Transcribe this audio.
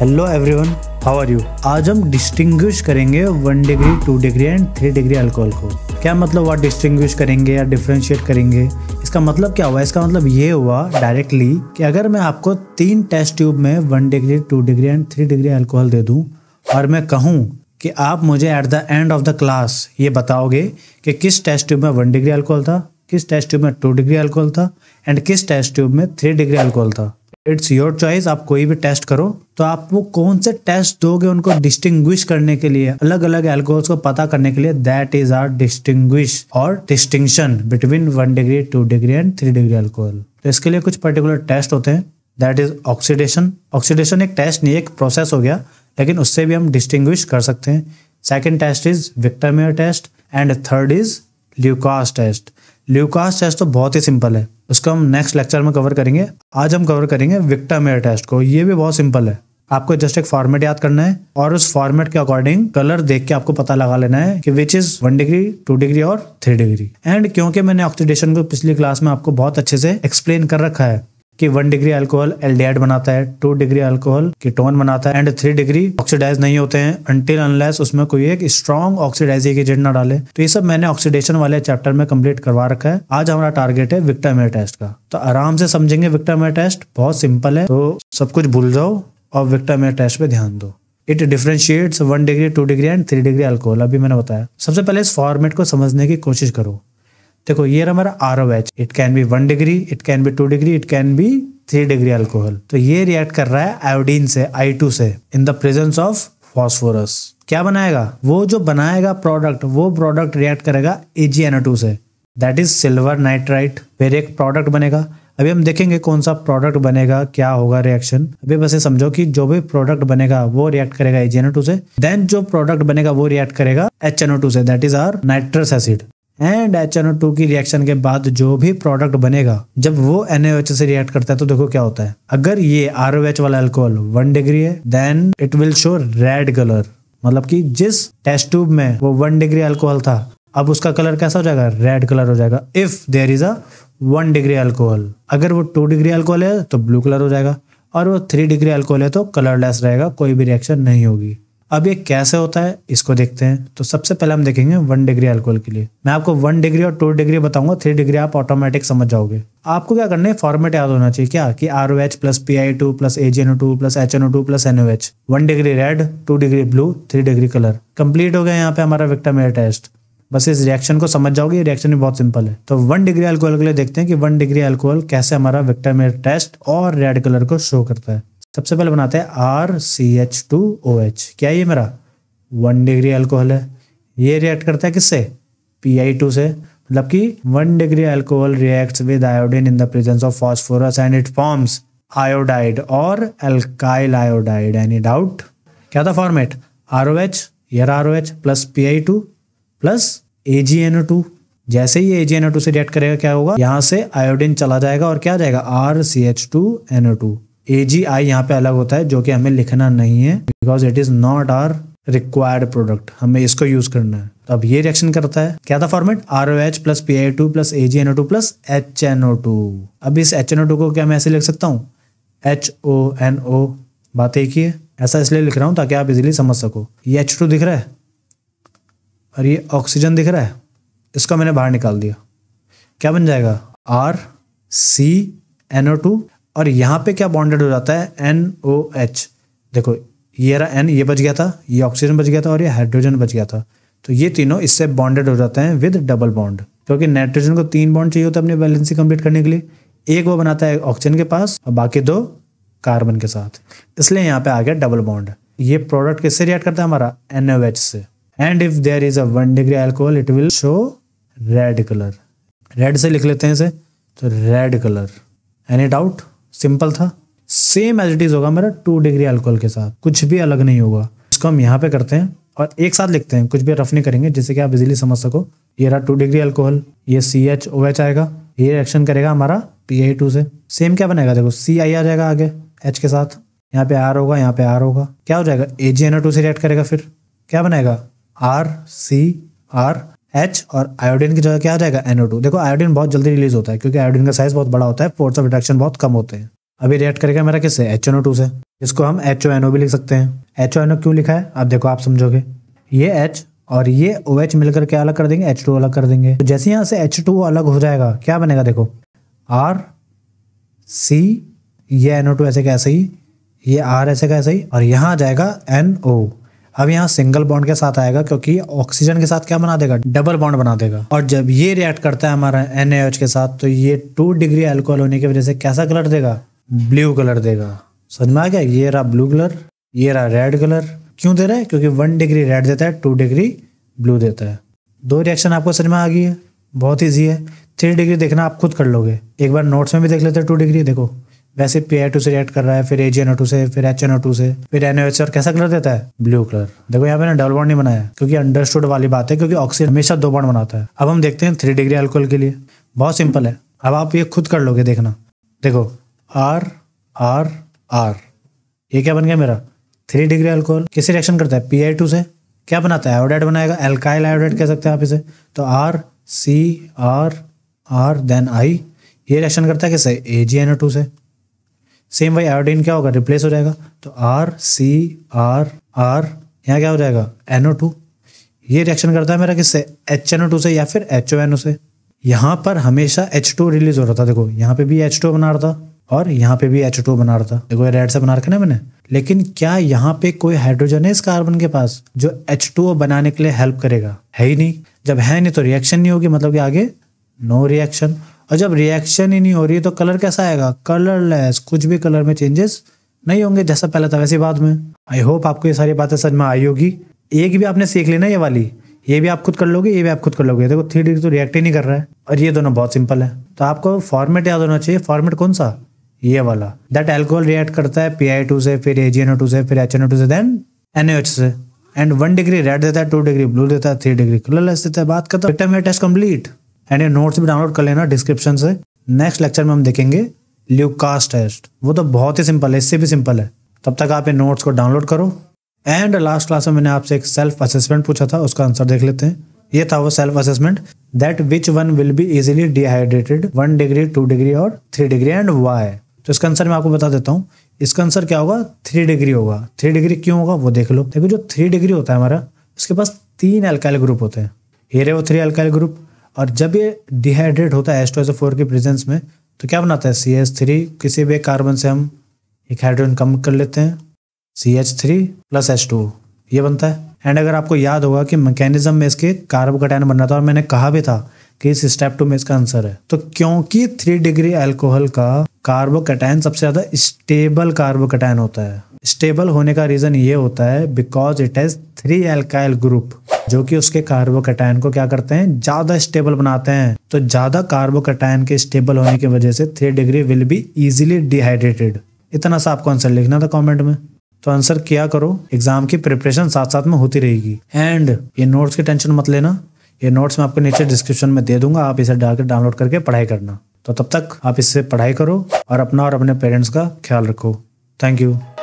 hello everyone how are you आज हम distinguish करेंगे one degree two degree and three degree alcohol को क्या मतलब हुआ डिस्टिंग्विश करेंगे या डिफ्रेंशिएट करेंगे इसका मतलब क्या हुआ इसका मतलब ये हुआ डायरेक्टली कि अगर मैं आपको तीन टेस्ट ट्यूब में one degree two degree and three degree alcohol दे दूँ और मैं कहूँ कि आप मुझे at the end of the class ये बताओगे कि किस टेस्ट ट्यूब में वन डिग्री अल्कोहल था किस टेस्ट ट्यूब में टू डिग्री अल्कोहल था एंड किस टेस्ट ट्यूब में थ्री डिग्री अल्कोहल था इट्स योर चॉइस आप कोई भी टेस्ट करो तो आप वो कौन से टेस्ट दोगे उनको डिस्टिंग्विश करने के लिए अलग अलग एल्कोहल्स को पता करने के लिए दैट इज आर डिस्टिंग्विश और distinction between one degree two degree and three degree alcohol तो इसके लिए कुछ पर्टिकुलर टेस्ट होते हैं दैट इज ऑक्सीडेशन ऑक्सीडेशन एक टेस्ट नहीं एक प्रोसेस हो गया लेकिन उससे भी हम डिस्टिंग्विश कर सकते हैं second test is Victor Meyer test and third is Lucas test Lucas test तो बहुत ही सिंपल है उसका हम नेक्स्ट लेक्चर में कवर करेंगे आज हम कवर करेंगे विक्टम एयर टेस्ट को ये भी बहुत सिंपल है आपको जस्ट एक फॉर्मेट याद करना है और उस फॉर्मेट के अकॉर्डिंग कलर देख के आपको पता लगा लेना है कि which is one degree two degree और थ्री डिग्री एंड क्योंकि मैंने ऑक्सीडेशन को पिछली क्लास में आपको बहुत अच्छे से एक्सप्लेन कर रखा है कि वन डिग्री अल्कोहल एल बनाता है टू डिग्री अल्कोहल कीटोन बनाता है एंड थ्री डिग्री ऑक्सीडाइज नहीं होते हैं अंटिल अनलेस उसमें कोई एक स्ट्रॉन्ग ऑक्सीडाइजिंग एजेंट ना डाले तो ये सब मैंने ऑक्सीडेशन वाले चैप्टर में कंप्लीट करवा रखा है आज हमारा टारगेट है विक्टामेयर टेस्ट का तो आराम से समझेंगे विक्टामेयर टेस्ट बहुत सिंपल है तो सब कुछ भूल जाओ और विक्टामेयर टेस्ट पे ध्यान दो it differentiates one degree two degree and three degree alcohol अभी मैंने बताया सबसे पहले इस फॉर्मेट को समझने की कोशिश करो देखो ये हमारा R O H it can be one degree it can be two degree it can be three degree alcohol तो ये रिएक्ट कर रहा है आयोडीन से आई टू से in the presence of phosphorus क्या बनाएगा वो जो बनाएगा प्रोडक्ट वो प्रोडक्ट रिएक्ट करेगा टू से दैट इज सिल्वर नाइट्राइट फिर एक प्रोडक्ट बनेगा अभी हम देखेंगे कौन सा प्रोडक्ट बनेगा क्या होगा रिएक्शन अभी बस ये समझो कि जो भी प्रोडक्ट बनेगा वो रिएक्ट करेगा टू से देन जो प्रोडक्ट बनेगा वो रिएक्ट करेगा एच टू से that is R nitrous acid and H के रिएक्शन के बाद जो भी प्रोडक्ट बनेगा जब वो एन से रिएक्ट करता है तो देखो क्या होता है अगर ये आर वाला एल्कोहल वन डिग्री है then it will show red colour मतलब कि जिस टेस्ट ट्यूब में वो वन डिग्री एल्कोहल था अब उसका कलर कैसा हो जाएगा रेड कलर हो जाएगा if there is a one degree alcohol अगर वो टू डिग्री एल्कोहल है तो ब्लू कलर हो जाएगा और वो थ्री डिग्री एल्कोहल है तो कलरलेस रहेगा कोई भी रिएक्शन नहीं होगी अब ये कैसे होता है इसको देखते हैं तो सबसे पहले हम देखेंगे वन डिग्री अल्कोहल के लिए मैं आपको वन डिग्री और टू डिग्री बताऊंगा थ्री डिग्री आप ऑटोमेटिक समझ जाओगे आपको क्या करना है फॉर्मेट याद होना चाहिए क्या कि R O H plus P I two plus A N O two plus H N O two plus N O H one degree red two degree blue three degree colour complete हो गया यहाँ पे हमारा Victor Meyer test बस इस reaction को समझ जाओगे ये रिएक्शन भी बहुत सिंपल है तो वन डिग्री अल्कोहल के लिए देखते हैं कि वन डिग्री अल्कोहल कैसे हमारा विक्टम एयर टेस्ट और रेड कलर को शो करता है सबसे पहले बनाते हैं R C H two O H क्या ये मेरा वन डिग्री एल्कोहल है ये रिएक्ट करता है किससे पी आई टू से मतलब कि one degree alcohol reacts with iodine in the presence of phosphorus and it forms iodide और एल्काइल आयोडाइड एनी डाउट क्या था फॉर्मेट आर ओ एच यर R O H plus P I two plus A G N O two जैसे ही A G N O two से react करेगा क्या होगा यहाँ से आयोडीन चला जाएगा और क्या जाएगा R C H two N O two A G I यहाँ पे अलग होता है जो कि हमें लिखना नहीं है because it is not R required product हमें इसको यूज करना है तो अब ये रिएक्शन करता है क्या था format R O H plus P I two plus A G N O two plus H N O two अब इस एच एन ओ टू को क्या मैं ऐसे लिख सकता हूँ एच ओ एन ओ बात एक ही है ऐसा इसलिए लिख रहा हूँ ताकि आप इजिली समझ सको ये एच टू दिख रहा है और ये ऑक्सीजन दिख रहा है इसको मैंने बाहर निकाल दिया क्या बन जाएगा R C N O two और यहाँ पे क्या बॉन्डेड हो जाता है एन ओ एच देखो ये रहा एन ये बच गया था ये ऑक्सीजन बच गया था और ये हाइड्रोजन बच गया था तो ये तीनों इससे बॉन्डेड हो जाते हैं विद डबल बॉन्ड क्योंकि नाइट्रोजन को तीन बॉन्ड चाहिए होता है अपने बैलेंसी कंप्लीट करने के लिए एक वो बनाता है ऑक्सीजन के पास और बाकी दो कार्बन के साथ इसलिए यहाँ पे आ गया डबल बॉन्ड ये प्रोडक्ट किससे रिएक्ट करता है हमारा एन से and if there is a one degree alcohol it will show red colour red से लिख लेते हैं इसे तो red colour any doubt simple था सेम एज इट इज होगा मेरा टू डिग्री अल्कोहल के साथ कुछ भी अलग नहीं होगा इसको हम यहाँ पे करते हैं और एक साथ लिखते हैं कुछ भी रफ नहीं करेंगे जिससे कि आप इजिली समझ सको ये रहा टू डिग्री अल्कोहल ये सी एच ओ एच आएगा ये रिएक्शन करेगा हमारा पी आई टू से सेम क्या बनेगा देखो सी आई आ जाएगा आगे एच के साथ यहाँ पे आर होगा यहाँ पे आर होगा क्या हो जाएगा A G N O two से रिएक्ट करेगा फिर क्या बनेगा आर सी आर एच और आयोडीन की जगह क्या आ जाएगा एनओ टू देखो आयोडीन बहुत जल्दी रिलीज होता है क्योंकि आयोडीन का साइज बहुत बड़ा होता है फोर्स ऑफ रिडक्शन बहुत कम होते हैं अभी रिएक्ट करेगा मेरा किससे एच एन ओ टू से इसको हम एच ओ एन ओ भी लिख सकते हैं एच ओ एन ओ क्यों लिखा है आप देखो आप समझोगे ये एच और ये ओ एच मिलकर क्या अलग कर देंगे एच टू अलग कर देंगे तो जैसे यहाँ से एच टू अलग हो जाएगा क्या बनेगा देखो आर सी ये एन ओ टू ऐसे कैसे ही ये आर ऐसे कैसे ही और यहाँ जाएगा एन ओ अब यहाँ सिंगल बॉन्ड के साथ आएगा क्योंकि ऑक्सीजन के साथ क्या बना देगा डबल बॉन्ड बना देगा और जब ये रिएक्ट करता है हमारा एन के साथ तो ये टू डिग्री एल्कोहल होने की वजह से कैसा कलर देगा ब्लू कलर देगा समझ में आ गया ये रहा ब्लू कलर ये रहा रेड कलर क्यों दे रहा है क्योंकि वन डिग्री रेड देता है टू डिग्री ब्लू देता है दो रिएक्शन आपको समझ में आ गई है बहुत ईजी है थ्री डिग्री देखना आप खुद कर लोगे एक बार नोट्स में भी देख लेते हैं टू डिग्री देखो वैसे पी आई टू से रिएक्ट कर रहा है फिर ए जी एन ओ टू से फिर एच एन ओ टू से फिर एन एच और कैसा कलर देता है ब्लू कलर देखो यहाँ मैंने डबल बॉन्ड नहीं बनाया क्योंकि अंडरस्टूड वाली बात है क्योंकि ऑक्सीजन हमेशा दो बॉन्ड बनाता है अब हम देखते हैं थ्री डिग्री एल्कोहल के लिए बहुत सिंपल है अब आप ये खुद कर लोगे देखना देखो आर आर आर ये क्या बन गया मेरा थ्री डिग्री अल्कोहल किसे रिएक्शन करता है पी आई टू से क्या बनाता है आयोडाइड बनाएगा एल्काइल आयोडाइड कह सकते हैं आप इसे तो R C R R then I ये रिएक्शन करता है किससे A G N O two से सेम वाई आयोडीन क्या होगा रिप्लेस हो जाएगा तो आर सी आर आर यहाँ क्या हो जाएगा एनओ टू ये रिएक्शन करता है मेरा किससे एच एन ओ टू से या फिर एच ओ एन ओ से यहाँ पर हमेशा एच टू रिलीज हो रहा था देखो यहाँ पे भी एच टू बना रहा था और यहाँ पे भी एच टू बना रहा था देखो ये रेड से बना रखा ना मैंने लेकिन क्या यहाँ पे कोई हाइड्रोजन है इस कार्बन के पास जो एच टू बनाने के लिए हेल्प करेगा है ही नहीं जब है नहीं तो रिएक्शन नहीं होगी मतलब कि आगे नो रिएक्शन और जब रिएक्शन ही नहीं हो रही है तो कलर कैसा आएगा कलरलेस कुछ भी कलर में चेंजेस नहीं होंगे जैसा पहले था वैसे बाद में आई होप आपको ये सारी बातें समझ में आई होगी एक भी आपने सीख लेना ये वाली ये भी आप खुद कर लोगे ये भी आप खुद कर लोगे देखो थ्री डी तो रिएक्ट ही नहीं कर रहा है और ये दोनों बहुत सिंपल है तो आपको फॉर्मेट याद होना चाहिए फॉर्मेट कौन सा ये वाला दैट एल्कोहल रिएक्ट करता है पी आई टू से फिर एजीएनओ टू से फिर एच एन ओ टू से देन एन एच से एंड वन डिग्री रेड देता है टू डिग्री ब्लू देता है थ्री डिग्री कलरलेस देता है बात करता है टेस्ट कंप्लीट एंड ये नोट्स भी डाउनलोड कर लेना डिस्क्रिप्शन से नेक्स्ट लेक्चर में हम देखेंगे ल्यूकास टेस्ट वो तो बहुत ही सिंपल है इससे भी सिंपल है तब तक आप ये नोट्स को डाउनलोड करो एंड लास्ट क्लास में मैंने आपसे एक सेल्फ असेसमेंट पूछा था उसका आंसर देख लेते हैं ये था वो self assessment that which one will be easily dehydrated one degree two degree और थ्री डिग्री एंड वाई तो इसका आंसर मैं आपको बता देता हूँ इसका आंसर क्या होगा थ्री डिग्री होगा थ्री डिग्री क्यों होगा वो देख लो देखो जो थ्री डिग्री होता है हमारा उसके पास तीन अल्काइल ग्रुप होते हैं हेरे वो थ्री अल्काइल ग्रुप और जब ये डिहाइड्रेट होता है फोर के प्रेजेंस में तो क्या बनाता है सी एच थ्री किसी भी कार्बन से हम एक हाइड्रोजन कम कर लेते हैं C H three plus H two ये बनता है एंड अगर आपको याद होगा कि मैकेनिज्म में इसके कार्ब कटायन बन रहा था और मैंने कहा भी था कि इस स्टेप टू में इसका आंसर है तो क्योंकि थ्री डिग्री एल्कोहल का कार्बो कटायन सबसे ज़्यादा स्टेबल कार्बो कटायन होता है स्टेबल होने का रीज़न ये होता है because it has three alkyl group जो कि उसके कार्बोकैटायन को क्या करते हैं ज़्यादा स्टेबल बनाते हैं तो ज़्यादा कार्बोकैटायन के स्टेबल होने की वजह से three degree will be easily dehydrated इतना सा आपको आंसर लिखना था कॉमेंट में तो आंसर क्या करो एग्जाम की प्रिपरेशन साथ साथ में होती रहेगी एंड ये नोट्स की टेंशन मत लेना ये नोट्स मैं आपको नीचे डिस्क्रिप्शन में दे दूंगा आप इसे डालकर डाउनलोड करके पढ़ाई करना तो तब तक आप इससे पढ़ाई करो और अपना और अपने पेरेंट्स का ख्याल रखो थैंक यू